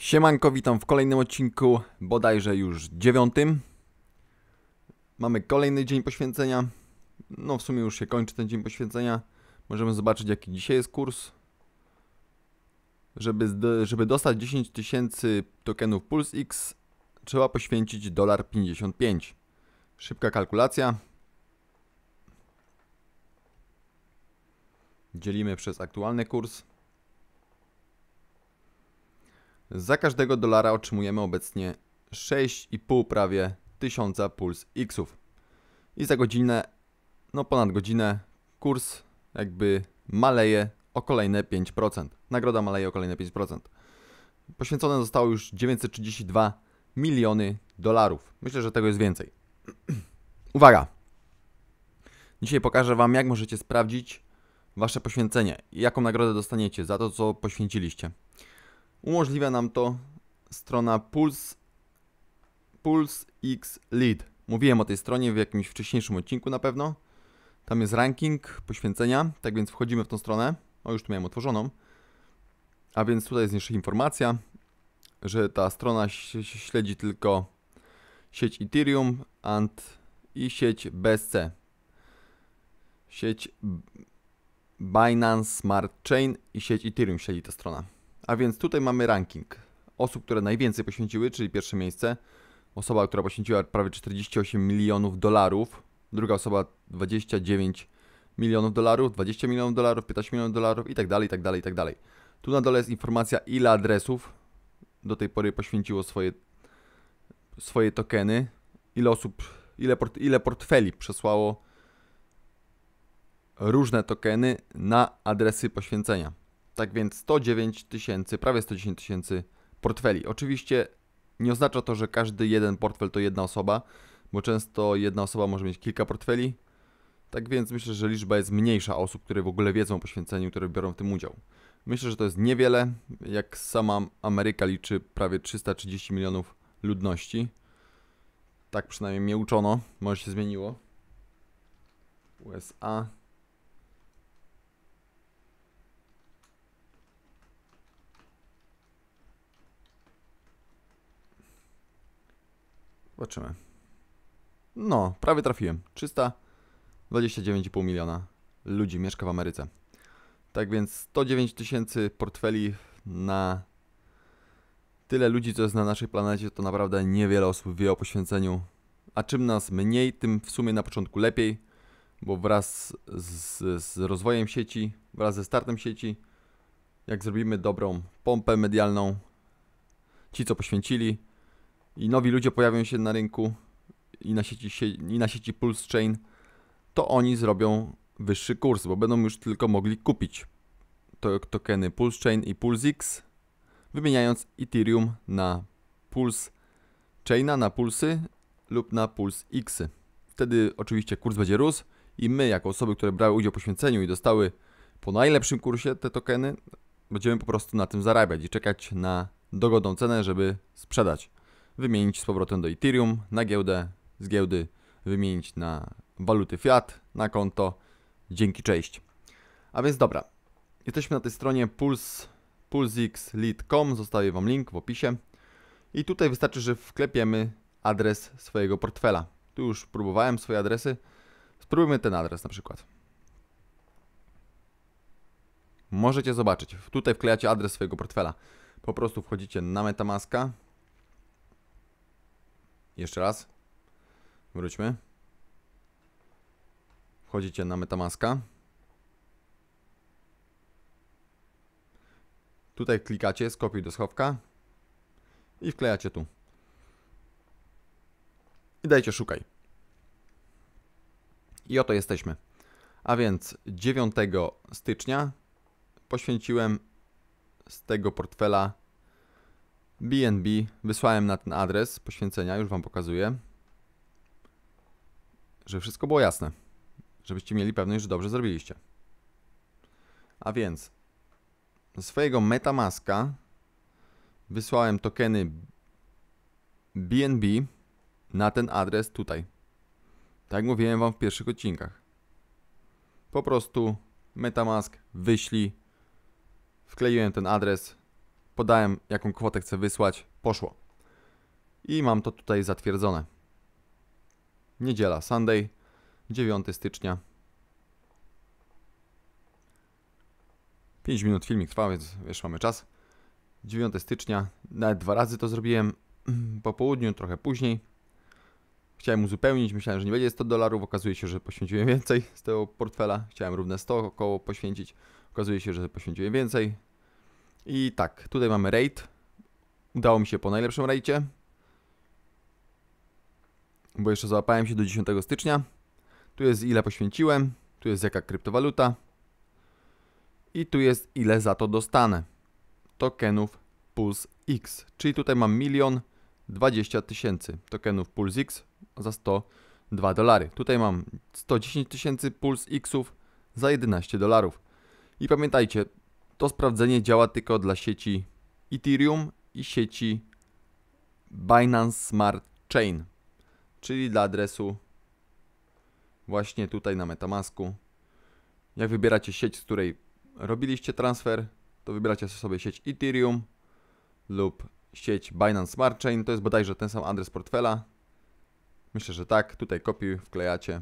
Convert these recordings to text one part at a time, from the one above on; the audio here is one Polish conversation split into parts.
Siemanko, witam w kolejnym odcinku, bodajże już dziewiątym. Mamy kolejny dzień poświęcenia. No w sumie już się kończy ten dzień poświęcenia. Możemy zobaczyć jaki dzisiaj jest kurs. Żeby, żeby dostać 10 tysięcy tokenów PulseX trzeba poświęcić dolar 55. Szybka kalkulacja. Dzielimy przez aktualny kurs. Za każdego dolara otrzymujemy obecnie 6,5 prawie tysiąca puls xów. I za godzinę, no ponad godzinę, kurs jakby maleje o kolejne 5%. Nagroda maleje o kolejne 5%. Poświęcone zostało już 932 miliony dolarów. Myślę, że tego jest więcej. Uwaga! Dzisiaj pokażę Wam, jak możecie sprawdzić Wasze poświęcenie i jaką nagrodę dostaniecie za to, co poświęciliście. Umożliwia nam to strona Pulse Puls X Lead. Mówiłem o tej stronie w jakimś wcześniejszym odcinku na pewno. Tam jest ranking poświęcenia, tak więc wchodzimy w tą stronę. O, już tu miałem otworzoną. A więc tutaj jest jeszcze informacja, że ta strona śledzi tylko sieć Ethereum and i sieć BSC. Sieć Binance Smart Chain i sieć Ethereum śledzi ta strona. A więc tutaj mamy ranking osób, które najwięcej poświęciły, czyli pierwsze miejsce. Osoba, która poświęciła prawie 48 milionów dolarów. Druga osoba 29 milionów dolarów, 20 milionów dolarów, 15 milionów dolarów i tak dalej, i tak dalej, i tak dalej. Tu na dole jest informacja, ile adresów do tej pory poświęciło swoje, swoje tokeny, ile osób, ile, port, ile portfeli przesłało różne tokeny na adresy poświęcenia. Tak więc 109 tysięcy, prawie 110 tysięcy portfeli. Oczywiście nie oznacza to, że każdy jeden portfel to jedna osoba, bo często jedna osoba może mieć kilka portfeli. Tak więc myślę, że liczba jest mniejsza osób, które w ogóle wiedzą o poświęceniu, które biorą w tym udział. Myślę, że to jest niewiele, jak sama Ameryka liczy prawie 330 milionów ludności. Tak przynajmniej mnie uczono, może się zmieniło. USA Zobaczymy. No, prawie trafiłem. 329,5 miliona ludzi mieszka w Ameryce. Tak więc 109 tysięcy portfeli na tyle ludzi, co jest na naszej planecie, to naprawdę niewiele osób wie o poświęceniu. A czym nas mniej, tym w sumie na początku lepiej, bo wraz z, z rozwojem sieci, wraz ze startem sieci, jak zrobimy dobrą pompę medialną, ci co poświęcili, i nowi ludzie pojawią się na rynku i na sieci, i na sieci Pulse Chain, to oni zrobią wyższy kurs, bo będą już tylko mogli kupić to, tokeny Pulse Chain i Pulse X, wymieniając Ethereum na Pulse Chaina, na Pulsy lub na Pulse X. Wtedy oczywiście kurs będzie rósł i my, jako osoby, które brały udział w poświęceniu i dostały po najlepszym kursie te tokeny, będziemy po prostu na tym zarabiać i czekać na dogodną cenę, żeby sprzedać wymienić z powrotem do Ethereum, na giełdę, z giełdy wymienić na waluty fiat, na konto. Dzięki, cześć. A więc dobra, jesteśmy na tej stronie puls, pulsxlead.com, zostawię Wam link w opisie. I tutaj wystarczy, że wklepiemy adres swojego portfela. Tu już próbowałem swoje adresy. Spróbujmy ten adres na przykład. Możecie zobaczyć. Tutaj wklejacie adres swojego portfela. Po prostu wchodzicie na Metamaska, jeszcze raz. Wróćmy. Wchodzicie na Metamaska. Tutaj klikacie skopiuj do schowka i wklejacie tu. I dajcie szukaj. I oto jesteśmy. A więc 9 stycznia poświęciłem z tego portfela BNB wysłałem na ten adres poświęcenia, już Wam pokazuję, że wszystko było jasne, żebyście mieli pewność, że dobrze zrobiliście. A więc ze swojego MetaMaska wysłałem tokeny BNB na ten adres tutaj. Tak mówiłem Wam w pierwszych odcinkach. Po prostu MetaMask wyślij, wkleiłem ten adres podałem jaką kwotę chcę wysłać, poszło. I mam to tutaj zatwierdzone. Niedziela, Sunday, 9 stycznia. 5 minut filmik trwa, więc jeszcze mamy czas. 9 stycznia, nawet dwa razy to zrobiłem, po południu, trochę później. Chciałem uzupełnić, myślałem, że nie będzie 100 dolarów, okazuje się, że poświęciłem więcej z tego portfela. Chciałem równe 100 około poświęcić, okazuje się, że poświęciłem więcej, i tak, tutaj mamy raid. Udało mi się po najlepszym raidzie Bo jeszcze załapałem się do 10 stycznia. Tu jest ile poświęciłem. Tu jest jaka kryptowaluta. I tu jest ile za to dostanę. Tokenów Pulse X. Czyli tutaj mam milion 20 tysięcy tokenów Pulse X za 102 dolary. Tutaj mam 110 tysięcy Pulse Xów za 11 dolarów. I pamiętajcie, to sprawdzenie działa tylko dla sieci Ethereum i sieci Binance Smart Chain, czyli dla adresu właśnie tutaj na Metamasku. Jak wybieracie sieć, z której robiliście transfer, to wybieracie sobie sieć Ethereum lub sieć Binance Smart Chain. To jest bodajże ten sam adres portfela. Myślę, że tak. Tutaj kopiuj, wklejacie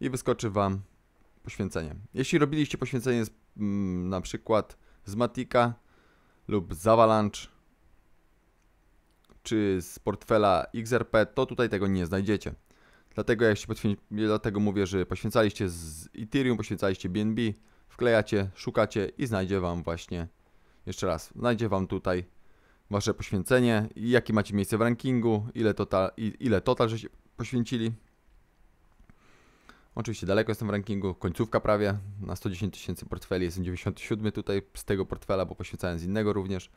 i wyskoczy Wam poświęcenie. Jeśli robiliście poświęcenie z Mm, na przykład z Matika lub z Avalanche czy z portfela XRP, to tutaj tego nie znajdziecie. Dlatego ja się poświę... dlatego mówię, że poświęcaliście z Ethereum, poświęcaliście BNB, wklejacie, szukacie i znajdzie wam właśnie jeszcze raz, znajdzie wam tutaj wasze poświęcenie jakie macie miejsce w rankingu, ile total, ile total żeście poświęcili, Oczywiście daleko jestem w rankingu, końcówka prawie, na 110 tysięcy portfeli, jestem 97 tutaj z tego portfela, bo poświęcałem z innego również.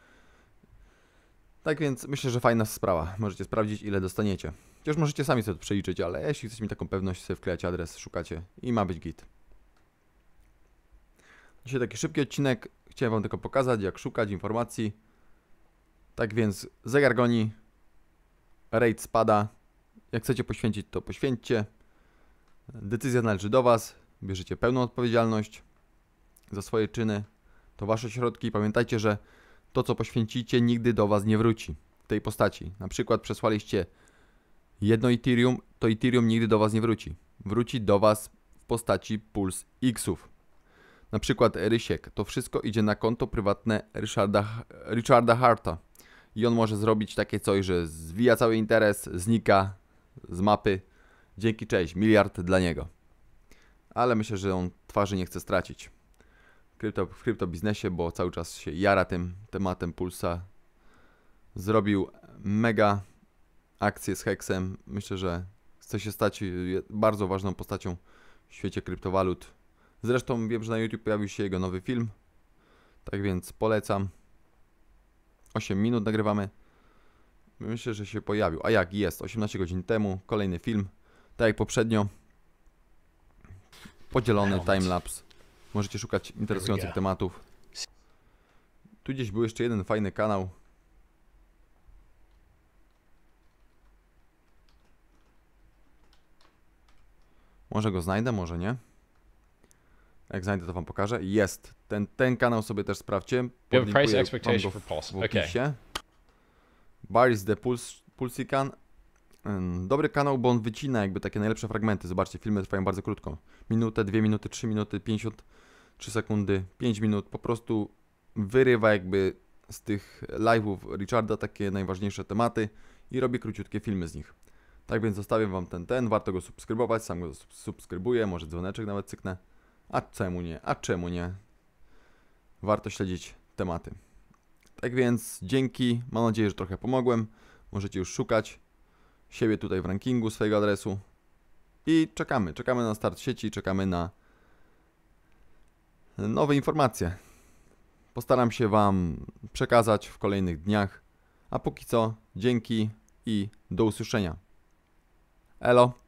Tak więc myślę, że fajna sprawa, możecie sprawdzić ile dostaniecie. Chociaż możecie sami sobie to przeliczyć, ale jeśli chcecie mieć taką pewność, sobie wklejać adres, szukacie i ma być git. Dzisiaj taki szybki odcinek, chciałem Wam tylko pokazać jak szukać informacji. Tak więc zegar goni, raid spada, jak chcecie poświęcić to poświęćcie. Decyzja należy do Was, bierzecie pełną odpowiedzialność za swoje czyny. To Wasze środki i pamiętajcie, że to, co poświęcicie, nigdy do Was nie wróci w tej postaci. Na przykład przesłaliście jedno Ethereum, to Ethereum nigdy do Was nie wróci. Wróci do Was w postaci puls Xów. Na przykład Rysiek. To wszystko idzie na konto prywatne Richarda, Richarda Harta. I on może zrobić takie coś, że zwija cały interes, znika z mapy, Dzięki, cześć, miliard dla niego. Ale myślę, że on twarzy nie chce stracić. Krypto, w kryptobiznesie, bo cały czas się jara tym tematem Pulsa. Zrobił mega akcję z Hexem. Myślę, że chce się stać bardzo ważną postacią w świecie kryptowalut. Zresztą wiem, że na YouTube pojawił się jego nowy film. Tak więc polecam. 8 minut nagrywamy. Myślę, że się pojawił. A jak jest? 18 godzin temu kolejny film tak jak poprzednio, podzielony timelapse. Możecie szukać interesujących tematów. Tu gdzieś był jeszcze jeden fajny kanał. Może go znajdę, może nie. Jak znajdę, to wam pokażę. Jest. Ten, ten kanał sobie też sprawdźcie. Podlinkuję wam go w, w opisie. Barry's the Puls, Pulsican Dobry kanał, bo on wycina jakby takie najlepsze fragmenty. Zobaczcie, filmy trwają bardzo krótko. Minutę, dwie minuty, trzy minuty, pięćdziesiąt trzy sekundy, pięć minut. Po prostu wyrywa jakby z tych live'ów Richarda takie najważniejsze tematy i robi króciutkie filmy z nich. Tak więc zostawiam Wam ten, ten, warto go subskrybować, sam go subskrybuję, może dzwoneczek nawet cyknę. A czemu nie, a czemu nie? Warto śledzić tematy. Tak więc dzięki, mam nadzieję, że trochę pomogłem. Możecie już szukać siebie tutaj w rankingu swojego adresu i czekamy, czekamy na start sieci, czekamy na nowe informacje. Postaram się Wam przekazać w kolejnych dniach, a póki co dzięki i do usłyszenia. Elo!